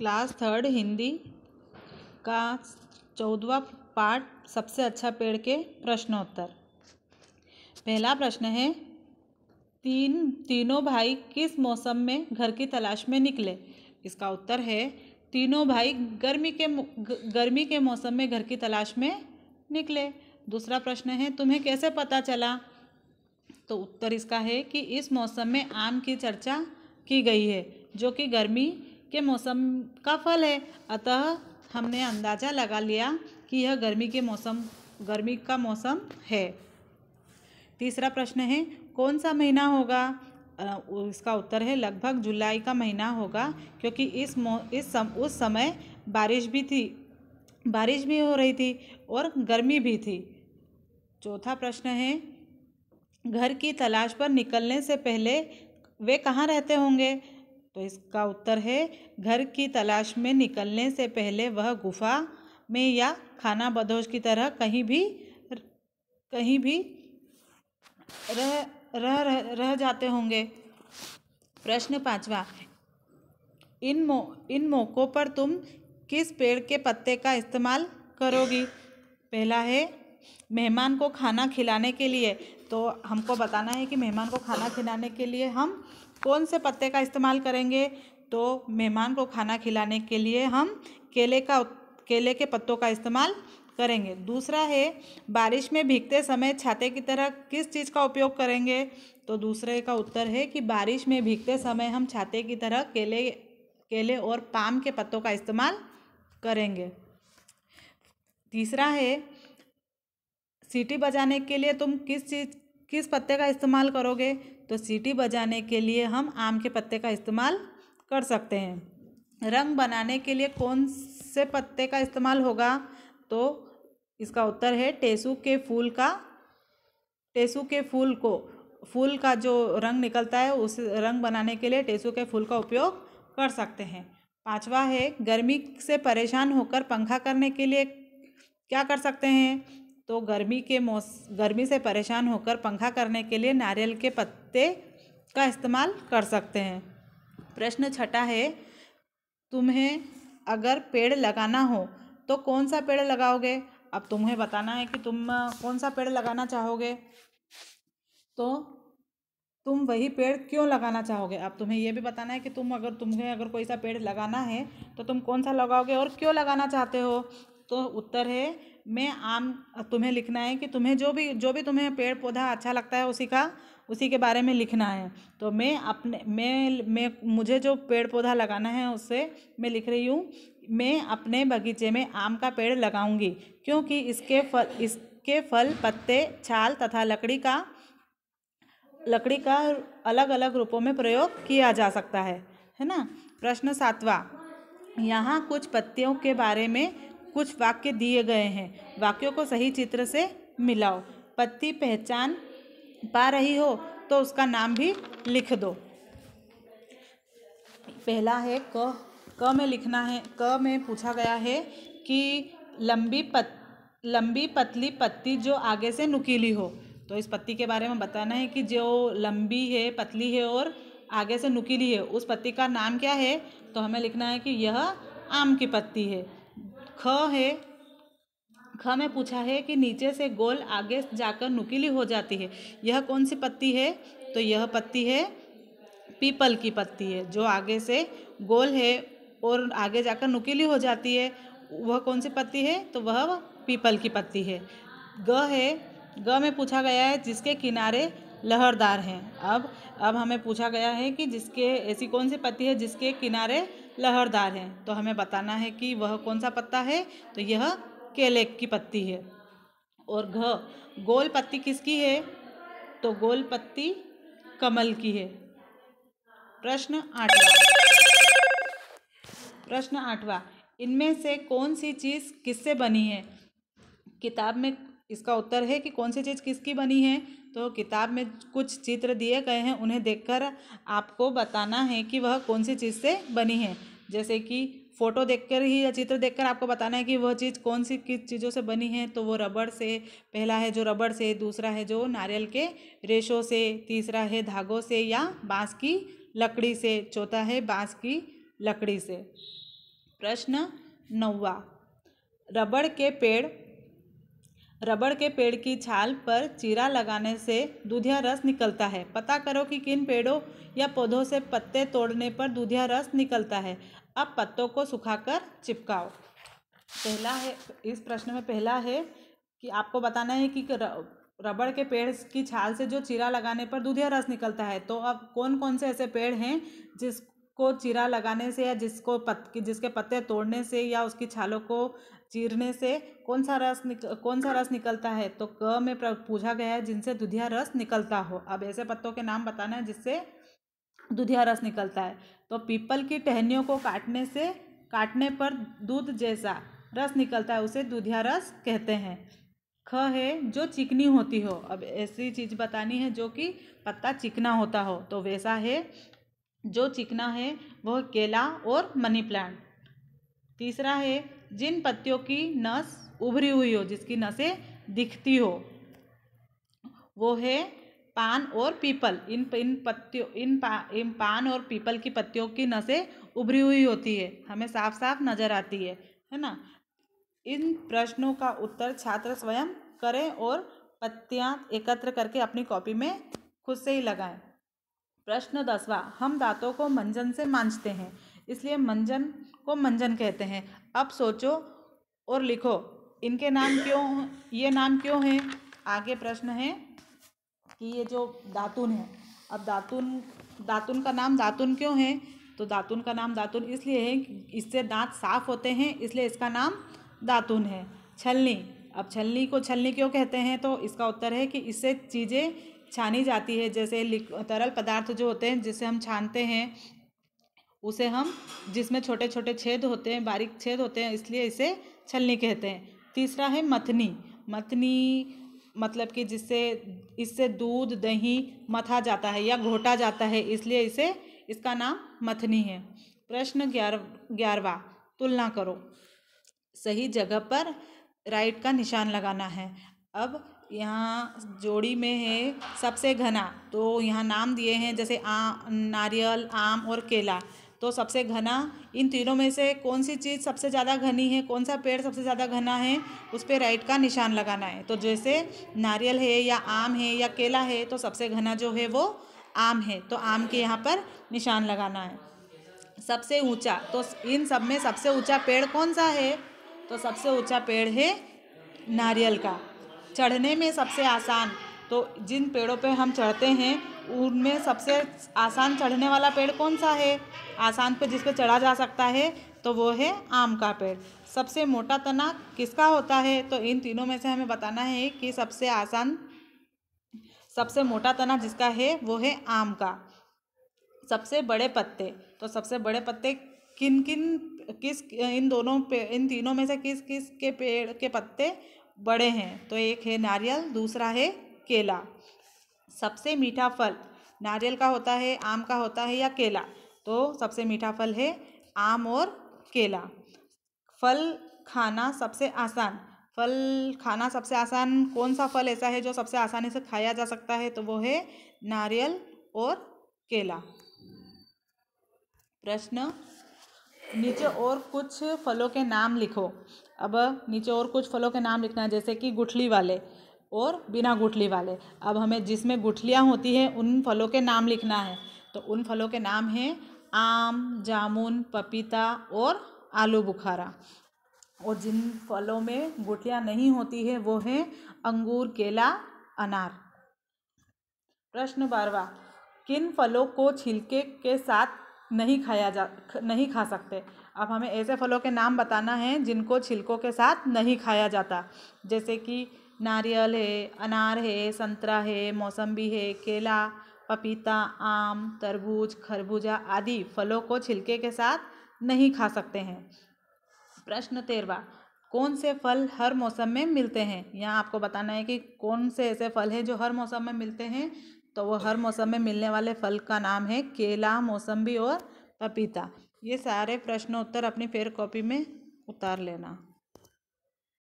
class third Hindi का चौदवा part सबसे अच्छा पेड़ के प्रश्नोत्तर पहला प्रश्न है तीन तीनों भाई किस मौसम में घर की तलाश में निकले इसका उत्तर है तीनों भाई गर्मी के गर्मी के मौसम में घर की तलाश में निकले दूसरा प्रश्न है तुम्हें कैसे पता चला तो उत्तर इसका है कि इस मौसम में आम की चर्चा की गई है जो कि गर्मी के मौसम का फल है अतः हमने अंदाज़ा लगा लिया कि यह गर्मी के मौसम गर्मी का मौसम है तीसरा प्रश्न है कौन सा महीना होगा इसका उत्तर है लगभग जुलाई का महीना होगा क्योंकि इस मौ इस सम, उस समय बारिश भी थी बारिश भी हो रही थी और गर्मी भी थी चौथा प्रश्न है घर की तलाश पर निकलने से पहले वे कहाँ रहते होंगे तो इसका उत्तर है घर की तलाश में निकलने से पहले वह गुफा में या खाना बदोश की तरह कहीं भी कहीं भी रह रह रह, रह जाते होंगे प्रश्न पांचवा इन मो इन मौक़ों पर तुम किस पेड़ के पत्ते का इस्तेमाल करोगी पहला है मेहमान को खाना खिलाने के लिए तो हमको बताना है कि मेहमान को खाना खिलाने के लिए हम कौन से पत्ते का इस्तेमाल करेंगे तो मेहमान को खाना खिलाने के लिए हम केले का केले के पत्तों का इस्तेमाल करेंगे दूसरा है बारिश में भीगते समय छाते की तरह किस चीज़ का उपयोग करेंगे तो दूसरे का उत्तर है कि बारिश में भीगते समय हम छाते की तरह केले केले और पाम के पत्तों का इस्तेमाल करेंगे तीसरा है सीटी बजाने के लिए तुम किस चीज़ किस पत्ते का इस्तेमाल करोगे तो सीटी बजाने के लिए हम आम के पत्ते का इस्तेमाल कर सकते हैं रंग बनाने के लिए कौन से पत्ते का इस्तेमाल होगा तो इसका उत्तर है टेसु के फूल का टेसु के फूल को फूल का जो रंग निकलता है उस रंग बनाने के लिए टेसु के फूल का उपयोग कर सकते हैं पांचवा है गर्मी से परेशान होकर पंखा करने के लिए क्या कर सकते हैं तो गर्मी के मौस गर्मी से परेशान होकर पंखा करने के लिए नारियल के पत्ते का इस्तेमाल कर सकते हैं प्रश्न छठा है तुम्हें अगर पेड़ लगाना हो तो कौन सा पेड़ लगाओगे अब तुम्हें बताना है कि तुम कौन सा पेड़ लगाना चाहोगे तो तुम वही पेड़ क्यों लगाना चाहोगे अब तुम्हें यह भी बताना है कि तुम अगर तुम्हें अगर कोई सा पेड़ लगाना है तो तुम कौन सा लगाओगे और क्यों लगाना चाहते हो तो उत्तर है मैं आम तुम्हें लिखना है कि तुम्हें जो भी जो भी तुम्हें पेड़ पौधा अच्छा लगता है उसी का उसी के बारे में लिखना है तो मैं अपने मैं मैं मुझे जो पेड़ पौधा लगाना है उससे मैं लिख रही हूँ मैं अपने बगीचे में आम का पेड़ लगाऊंगी क्योंकि इसके फल इसके फल पत्ते छाल तथा लकड़ी का लकड़ी का अलग अलग रूपों में प्रयोग किया जा सकता है है ना प्रश्न सातवा यहाँ कुछ पत्तियों के बारे में कुछ वाक्य दिए गए हैं वाक्यों को सही चित्र से मिलाओ पत्ती पहचान पा रही हो तो उसका नाम भी लिख दो पहला है क क में लिखना है क में पूछा गया है कि लंबी पत लंबी पतली पत्ती जो आगे से नुकीली हो तो इस पत्ती के बारे में बताना है कि जो लंबी है पतली है और आगे से नुकीली है उस पत्ती का नाम क्या है तो हमें लिखना है कि यह आम की पत्ती है ख है ख में पूछा है कि नीचे से गोल आगे जाकर नुकीली हो जाती है यह कौन सी पत्ती है तो यह पत्ती है पीपल की पत्ती है जो आगे से गोल है और आगे जाकर नुकीली हो जाती है वह कौन सी पत्ती है तो वह पीपल की पत्ती है ग है ग में पूछा गया है जिसके किनारे लहरदार हैं अब अब हमें पूछा गया है कि जिसके ऐसी कौन सी पत्ती है जिसके किनारे लहरदार है तो हमें बताना है कि वह कौन सा पत्ता है तो यह केले की पत्ती है और घ गोल पत्ती किसकी है तो गोल पत्ती कमल की है प्रश्न आठवा प्रश्न आठवा इनमें से कौन सी चीज़ किससे बनी है किताब में इसका उत्तर है कि कौन सी चीज़ किसकी बनी है तो किताब में कुछ चित्र दिए गए हैं उन्हें देखकर आपको बताना है कि वह कौन सी चीज़ से बनी है जैसे कि फ़ोटो देखकर ही या चित्र देखकर आपको बताना है कि वह चीज़ कौन सी किस चीज़ों से बनी है तो वो रबड़ से पहला है जो रबड़ से दूसरा है जो नारियल के रेशों से तीसरा है धागों से या बाँस की लकड़ी से चौथा है बाँस की लकड़ी से प्रश्न नौवा रबड़ के पेड़ रबड़ के पेड़ की छाल पर चीरा लगाने से दूधिया रस निकलता है पता करो कि किन पेड़ों या पौधों से पत्ते तोड़ने पर दूधिया रस निकलता है अब पत्तों को सुखाकर चिपकाओ पहला है इस प्रश्न में पहला है कि आपको बताना है कि रबड़ के पेड़ की छाल से जो चीरा लगाने पर दूधिया रस निकलता है तो अब कौन कौन से ऐसे पेड़ हैं जिस को चीरा लगाने से या जिसको पत जिसके पत्ते तोड़ने से या उसकी छालों को चीरने से कौन सा रस निक कौन सा रस निकलता है तो क में पूछा गया है जिनसे दुधिया रस निकलता हो अब ऐसे पत्तों के नाम बताना है जिससे दुधिया रस निकलता है तो पीपल की टहनियों को काटने से काटने पर दूध जैसा रस निकलता है उसे दुधिया रस कहते हैं ख है जो चिकनी होती हो अब ऐसी चीज़ बतानी है जो कि पत्ता चिकना होता हो तो वैसा है जो चिकना है वह केला और मनी प्लांट तीसरा है जिन पत्तियों की नस उभरी हुई हो जिसकी नसें दिखती हो वो है पान और पीपल इन इन पत्तियों इन पा इन पान और पीपल की पत्तियों की नसें उभरी हुई होती है हमें साफ साफ नज़र आती है है ना इन प्रश्नों का उत्तर छात्र स्वयं करें और पत्तियाँ एकत्र करके अपनी कॉपी में खुद से ही लगाएं प्रश्न दसवा हम दांतों को मंजन से मांझते हैं इसलिए मंजन को मंजन कहते हैं अब सोचो और लिखो इनके नाम क्यों ये नाम क्यों है आगे प्रश्न है कि ये जो दातुन है अब दातुन दातुन का नाम दातुन क्यों है तो दातुन का नाम दातुन इसलिए है इससे दांत साफ होते हैं इसलिए इसका नाम दातुन है छलनी अब छलनी को छलनी क्यों कहते हैं तो इसका उत्तर है कि इससे चीज़ें छानी जाती है जैसे तरल पदार्थ जो होते हैं जिसे हम छानते हैं उसे हम जिसमें छोटे छोटे छेद होते हैं बारीक छेद होते हैं इसलिए इसे छलनी कहते हैं तीसरा है मथनी मथनी मतलब कि जिससे इससे दूध दही मथा जाता है या घोटा जाता है इसलिए इसे इसका नाम मथनी है प्रश्न ग्यार ग्यारहवा तुलना करो सही जगह पर राइट का निशान लगाना है अब यहाँ जोड़ी में है सबसे घना तो यहाँ नाम दिए हैं जैसे आ नारियल आम और केला तो सबसे घना इन तीनों में से कौन सी चीज़ सबसे ज़्यादा घनी है कौन सा पेड़ सबसे ज़्यादा घना है उस पर राइट का निशान लगाना है तो जैसे नारियल है या आम है या केला है तो सबसे घना जो है वो आम है तो आम के यहाँ पर निशान लगाना है सबसे ऊंचा तो इन सब में सबसे ऊंचा पेड़ कौन सा है तो सबसे ऊंचा पेड़ है नारियल का चढ़ने में सबसे आसान तो जिन पेड़ों पे हम चढ़ते हैं उनमें सबसे आसान चढ़ने वाला पेड़ कौन सा है आसान पे जिस पे चढ़ा जा सकता है तो वो है आम का पेड़ सबसे मोटा तना किसका होता है तो इन तीनों में से हमें बताना है कि सबसे आसान सबसे मोटा तना जिसका है वो है आम का सबसे बड़े पत्ते तो सबसे बड़े पत्ते किन किन किस इन दोनों पे इन तीनों में से किस किस के पेड़ के पत्ते बड़े हैं तो एक है नारियल दूसरा है केला सबसे मीठा फल नारियल का होता है आम का होता है या केला तो सबसे मीठा फल है आम और केला फल खाना सबसे आसान फल खाना सबसे आसान कौन सा फल ऐसा है जो सबसे आसानी से खाया जा सकता है तो वो है नारियल और केला प्रश्न नीचे और कुछ फलों के नाम लिखो अब नीचे और कुछ फलों के नाम लिखना है जैसे कि गुठली वाले और बिना गुठली वाले अब हमें जिसमें गुठलियाँ होती हैं उन फलों के नाम लिखना है तो उन फलों के नाम हैं आम जामुन पपीता और आलू बुखारा और जिन फलों में गुठलियाँ नहीं होती है वो है अंगूर केला अनार प्रश्न बारवा किन फलों को छिलके के साथ नहीं खाया जा नहीं खा सकते अब हमें ऐसे फलों के नाम बताना है जिनको छिलकों के साथ नहीं खाया जाता जैसे कि नारियल है अनार है संतरा है मौसम्बी है केला पपीता आम तरबूज खरबूजा आदि फलों को छिलके के साथ नहीं खा सकते हैं प्रश्न तेरवा कौन से फल हर मौसम में मिलते हैं यहाँ आपको बताना है कि कौन से ऐसे फल हैं जो हर मौसम में मिलते हैं तो वो हर मौसम में मिलने वाले फल का नाम है केला मौसम्बी और पपीता ये सारे प्रश्नोत्तर अपनी फेयर कॉपी में उतार लेना